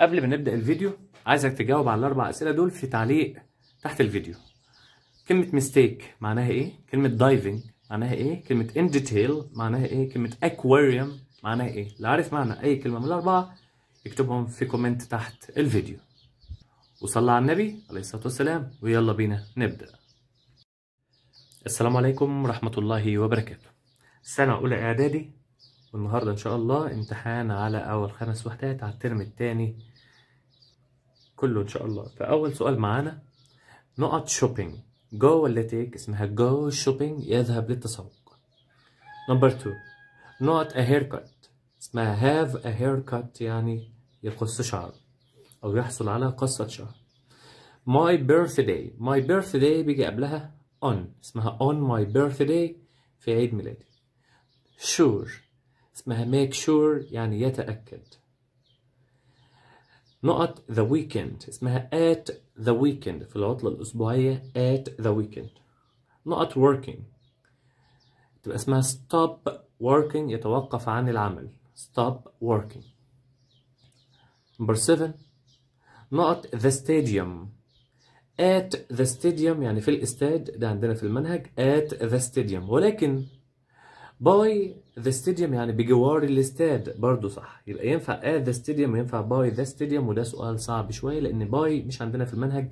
قبل ما نبدا الفيديو عايزك تجاوب على الاربع اسئله دول في تعليق تحت الفيديو كلمه ميستيك معناها ايه كلمه دايفنج معناها ايه كلمه ان ديتيل معناها ايه كلمه اكواريوم معناها ايه اللي عارف معنى اي كلمه من الاربعه يكتبهم في كومنت تحت الفيديو وصلى على النبي عليه الصلاه والسلام ويلا بينا نبدا السلام عليكم ورحمه الله وبركاته سنه اولى اعدادي والنهاردة إن شاء الله امتحان على أول خمس وحدات على الترم التاني كله إن شاء الله فأول سؤال معانا نقط شوبينج جو ولا تيك اسمها جو شوبينج يذهب للتسوق نمبر 2 نقط a haircut اسمها have a haircut يعني يقص شعره أو يحصل على قصة شعر my birthday my birthday بيجي قبلها on اسمها on my birthday في عيد ميلادي sure اسمها make sure يعني يتأكد نقط the weekend اسمها at the weekend في العطلة الأسبوعية at the weekend نقط working تبقى اسمها stop working يتوقف عن العمل stop working number 7 نقط the stadium at the stadium يعني في الاستاد ده عندنا في المنهج at the stadium ولكن باي ذا ستاديوم يعني بجوار الاستاد برضه صح يبقى ينفع ات ذا ستاديوم وينفع باي ذا ستاديوم وده سؤال صعب شويه لان باي مش عندنا في المنهج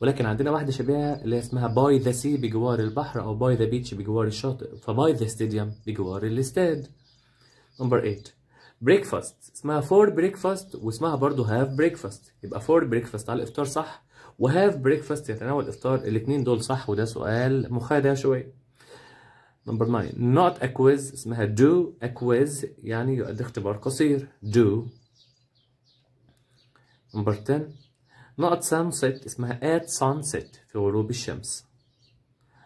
ولكن عندنا واحده شبيهه اللي اسمها باي ذا سي بجوار البحر او باي ذا بيتش بجوار الشاطئ فباي ذا ستاديوم بجوار الاستاد نمبر 8 بريكفاست اسمها فور بريكفاست واسمها برضه هاف بريكفاست يبقى فور بريكفاست على الافطار صح وهاف بريكفاست يتناول الافطار الاثنين دول صح وده سؤال مخادع شويه نمبر 9 not a quiz اسمها do a quiz يعني يؤدي اختبار قصير do نمبر 10 not sunset اسمها at sunset في غروب الشمس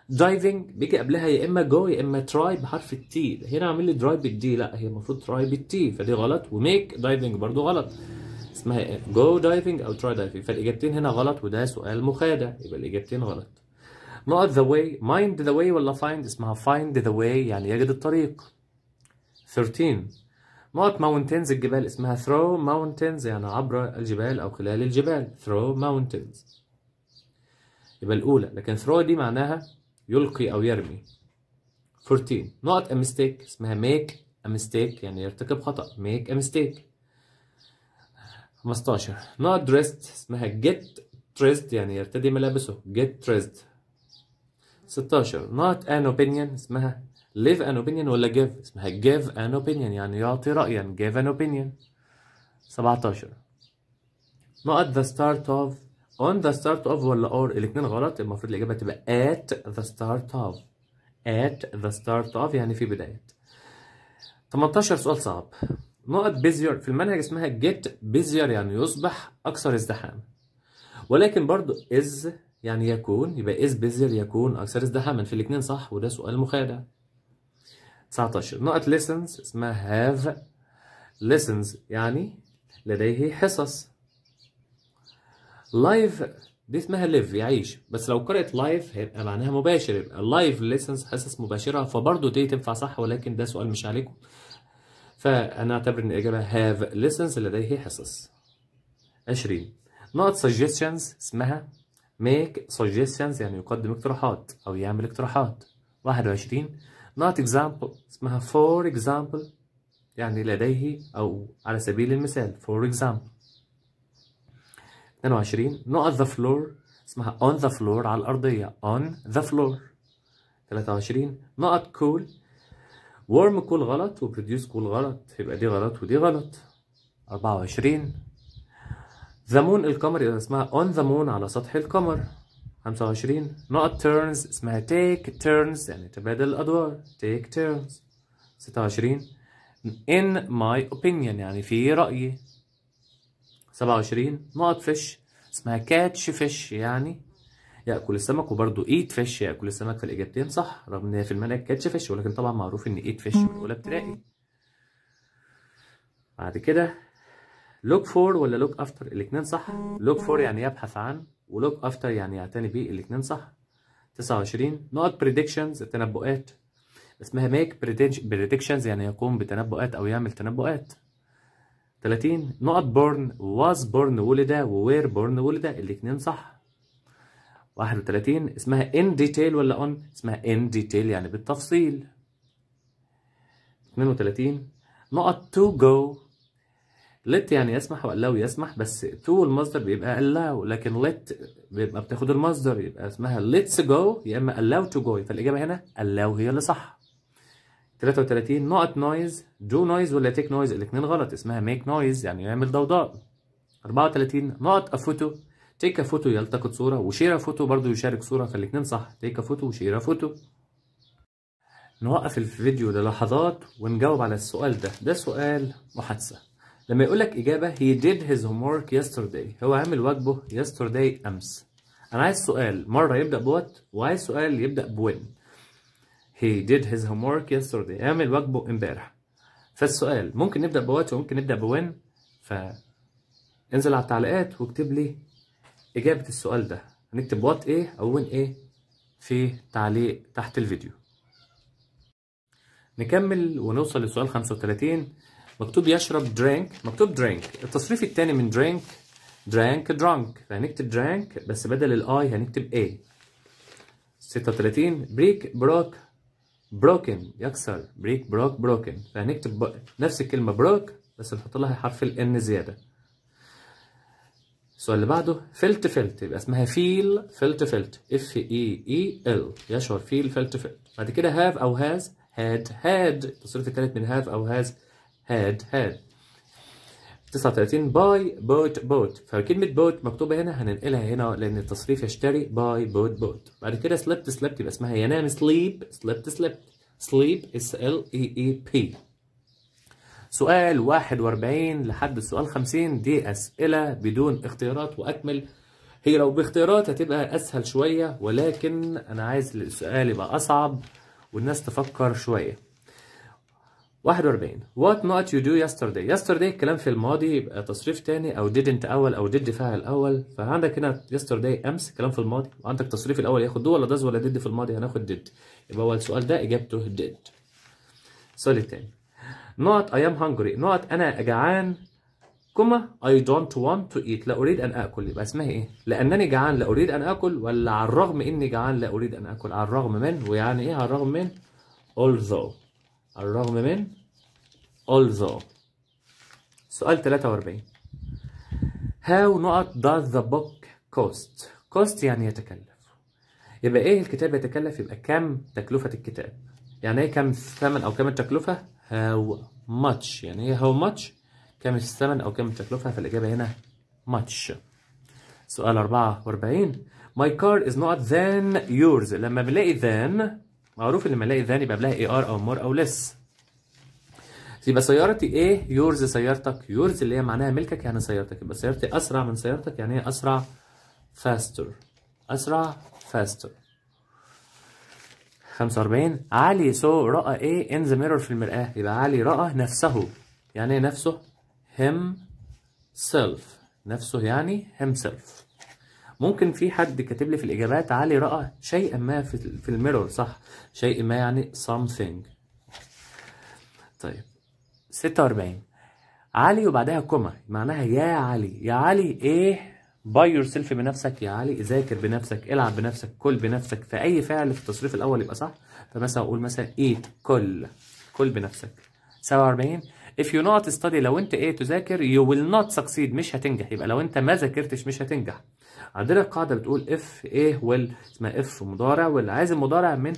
دايفنج بيجي قبلها يا اما جو يا اما تراي بحرف التي هنا عامل لي دراي بالدي لا هي المفروض تراي بالتي فدي غلط وميك دايفنج برضو غلط اسمها جو دايفنج او تراي دايفنج فالاجابتين هنا غلط وده سؤال مخادع يبقى الاجابتين غلط نقط ذا واي مايند ذا واي ولا فايند اسمها فايند ذا واي يعني يجد الطريق 13 نقط ماونتينز الجبال اسمها ثرو ماونتينز يعني عبر الجبال او خلال الجبال ثرو ماونتينز يبقى الاولى لكن ثرو دي معناها يلقي او يرمي 14 نقط ميستيك اسمها ميك mistake يعني يرتكب خطا ميك mistake 15 نقط دريست اسمها جيت تريست يعني يرتدي ملابسه جيت تريست 16 not an opinion اسمها live an opinion ولا give اسمها give an opinion يعني يعطي رأيا give an opinion 17 not ذا the start of on the start of ولا or الاثنين غلط المفروض الإجابة تبقى at the start of at the start of يعني في بداية 18 سؤال صعب نقط بيزير في المنهج اسمها جيت بيزير يعني يصبح أكثر ازدحاما ولكن برضو از يعني يكون يبقى إذ بذر يكون أكثر ازدحاما في الاثنين صح وده سؤال مخادع 19 نقط lessons اسمها have lessons يعني لديه حصص لايف دي اسمها ليف يعيش بس لو قرأت لايف هيبقى معناها مباشر يبقى لايف ليسنس حصص مباشرة فبرضه دي تنفع صح ولكن ده سؤال مش عليكم فأنا أعتبر إن الإجابة هاف listens لديه حصص 20 نقط suggestions اسمها make suggestions يعني يقدم اقتراحات أو يعمل اقتراحات 21 not example اسمها for example يعني لديه أو على سبيل المثال for example 22 not the floor اسمها on the floor على الأرضية on the floor 23 not cool warm cool غلط و produce cool غلط يبقى دي غلط ودي غلط 24 ذا مون القمر يبقى اسمها اون ذا مون على سطح القمر 25 نقط turns اسمها take turns يعني تبادل الادوار take turns 26 in my opinion يعني في رايي 27 نقط fish اسمها catch fish يعني ياكل السمك وبرضه ايت فيش ياكل السمك فالاجابتين صح رغم ان هي في المنهج كاتش فيش ولكن طبعا معروف ان ايت فيش من اولى ابتدائي بعد كده لوك فور ولا لوك افتر الاثنين صح لوك فور يعني يبحث عن ولوك افتر يعني يعتني بيه الاثنين صح 29 نقط بريدكشنز التنبؤات اسمها ميك بريدكشنز يعني يقوم بتنبؤات او يعمل تنبؤات 30 نقط بورن واز بورن ولد ووير بورن ولد الاثنين صح 31 اسمها ان ديتيل ولا اون اسمها ان ديتيل يعني بالتفصيل 32 نقط تو جو let يعني يسمح والlow يسمح بس to المصدر بيبقى allow لكن let بيبقى بتاخد المصدر يبقى اسمها let's go يا اما allow to go فالاجابه هنا allow هي اللي صح 33 نقط نويز دو نويز ولا تيك نويز الاثنين غلط اسمها ميك نويز يعني يعمل ضوضاء 34 نقط افوتو تيك افوتو يلتقط صوره وشير افوتو برضو يشارك صوره فالاثنين صح تيك افوتو وشير افوتو نوقف الفيديو للحظات ونجاوب على السؤال ده ده سؤال محادثه لما يقول لك إجابة he did his homework yesterday هو عامل واجبه yesterday أمس أنا عايز سؤال مرة يبدأ بوات وعايز سؤال يبدأ بوين he did his homework yesterday عامل واجبه امبارح فالسؤال ممكن نبدأ بوات وممكن نبدأ بوين فانزل على التعليقات واكتب لي إجابة السؤال ده هنكتب وات إيه أو وين إيه في تعليق تحت الفيديو نكمل ونوصل لسؤال 35 مكتوب يشرب درينك مكتوب درينك التصريف الثاني من درينك درينك درانك فهنكتب درينك بس بدل الاي هنكتب اي 36 بريك بروك بروكن يكسر بريك بروك بروكن فهنكتب نفس الكلمه بروك بس نحط لها حرف الان زياده السؤال اللي بعده فلت فلت يبقى اسمها فيل فلت فلت اف اي اي ال يشعر فيل فلت فلت بعد كده هاف او هاز هاد هاد التصريف الثالث من هاف او هاز هاد هاد 39 باي بوت بوت فكلمة بوت مكتوبة هنا هننقلها هنا لأن التصريف يشتري باي بوت بوت بعد كده سليبت سليبت يبقى اسمها ينام سليب سليبت سليبت سليب اس ال اي اي بي سؤال 41 لحد السؤال 50 دي أسئلة بدون اختيارات وأكمل هي لو باختيارات هتبقى أسهل شوية ولكن أنا عايز السؤال يبقى أصعب والناس تفكر شوية 41 What not you do yesterday yesterday كلام في الماضي يبقى تصريف تاني او didn't اول او did فعل اول فعندك هنا yesterday امس كلام في الماضي وعندك تصريف الاول ياخد دو ولا داز ولا did في الماضي هناخد did يبقى هو السؤال ده اجابته did سؤال الثاني not I am hungry not انا جعان كما I don't want to eat لا أريد أن آكل يبقى اسمها إيه؟ لأنني جعان لا أريد أن آكل ولا على الرغم إني جعان لا أريد أن آكل على الرغم من ويعني إيه على الرغم من؟ although على الرغم من also سؤال 43 how نقط does the book cost cost يعني يتكلف يبقى ايه الكتاب يتكلف يبقى كم تكلفة الكتاب يعني ايه كم الثمن او كم التكلفة how much يعني ايه how much كم الثمن او كم التكلفة فالاجابة هنا much سؤال 44 my car is not than yours لما بنلاقي than معروف لما الاقي than يبقى قبلها ar او more او less يبقى سيارتي ايه يورز سيارتك يورز اللي هي معناها ملكك يعني سيارتك يبقى سيارتي اسرع من سيارتك يعني ايه اسرع فاستر اسرع فاستر 45 علي سو راى ايه ان ذا ميرور في المراه يبقى علي راى نفسه يعني ايه نفسه هيم سيلف نفسه يعني هيم سيلف ممكن في حد كاتب لي في الاجابات علي راى شيئا ما في في الميرور صح شيء ما يعني something طيب 46 علي وبعدها كوما معناها يا علي يا علي ايه باي يور سيلف بنفسك يا علي ذاكر بنفسك العب بنفسك كل بنفسك في اي فعل في التصريف الاول يبقى صح فمثلا اقول مثلا ايت كل كل بنفسك 47 if you not study لو انت ايه تذاكر you will not succeed مش هتنجح يبقى لو انت ما ذاكرتش مش هتنجح عندنا القاعده بتقول اف ايه ويل اسمها اف مضارع واللي عايز المضارع من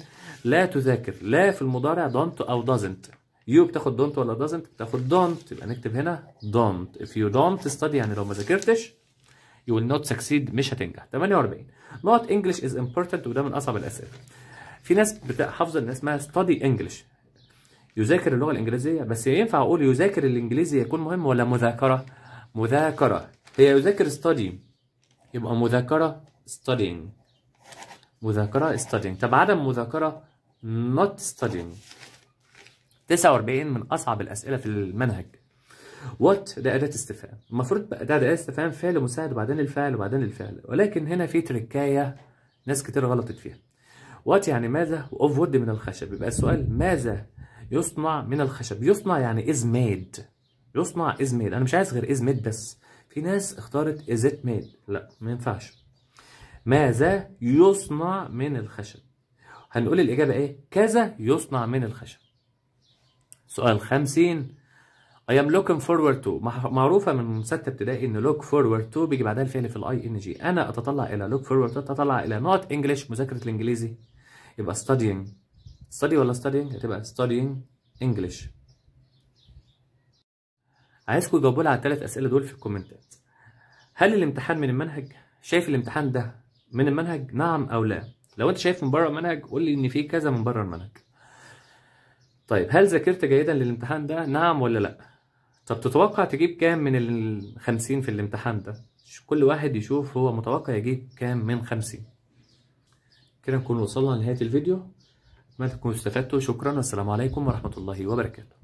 لا تذاكر لا في المضارع don't او doesn't يو بتاخد دونت ولا دازنت بتاخد دونت يبقى نكتب هنا دونت اف يو دونت ستادي يعني لو ما ذاكرتش يو ويل نوت سكسيد مش هتنجح 48 نوت انجلش از امبورتنت وده من اصعب الاسئله في ناس حافظه ان اسمها ستادي انجلش يذاكر اللغه الانجليزيه بس ينفع اقول يذاكر الانجليزي يكون مهم ولا مذاكره مذاكره هي يذاكر ستادي يبقى مذاكره ستادينج مذاكره ستادينج طب عدم مذاكره نوت ستادينج 49 من أصعب الأسئلة في المنهج وات ده أداة استفهام المفروض بقى ده أداة استفهام فعل مساعد وبعدين الفعل وبعدين الفعل ولكن هنا في تركاية ناس كتير غلطت فيها وات يعني ماذا اوف وود من الخشب يبقى السؤال ماذا يصنع من الخشب يصنع يعني إز ميد يصنع إز ميد أنا مش عايز غير إز ميد بس في ناس اختارت إز إت ميد لا ما ينفعش ماذا يصنع من الخشب هنقول الإجابة إيه كذا يصنع من الخشب سؤال 50 I am looking forward to معروفة من ستة ابتدائي ان look forward to بيجي بعدها الفعل في الاي ان جي انا اتطلع الى look forward to اتطلع الى not English مذاكرة الانجليزي يبقى studying study ولا studying هتبقى studying English عايزكم تجاوبوا على الثلاث اسئلة دول في الكومنتات هل الامتحان من المنهج؟ شايف الامتحان ده من المنهج؟ نعم او لا؟ لو انت شايف من بره المنهج قول لي ان في كذا من بره المنهج طيب هل ذاكرت جيدا للامتحان ده؟ نعم ولا لا؟ طب تتوقع تجيب كام من ال 50 في الامتحان ده؟ كل واحد يشوف هو متوقع يجيب كام من 50 كده نكون وصلنا لنهاية الفيديو أتمنى تكونوا استفدتوا شكرا والسلام عليكم ورحمة الله وبركاته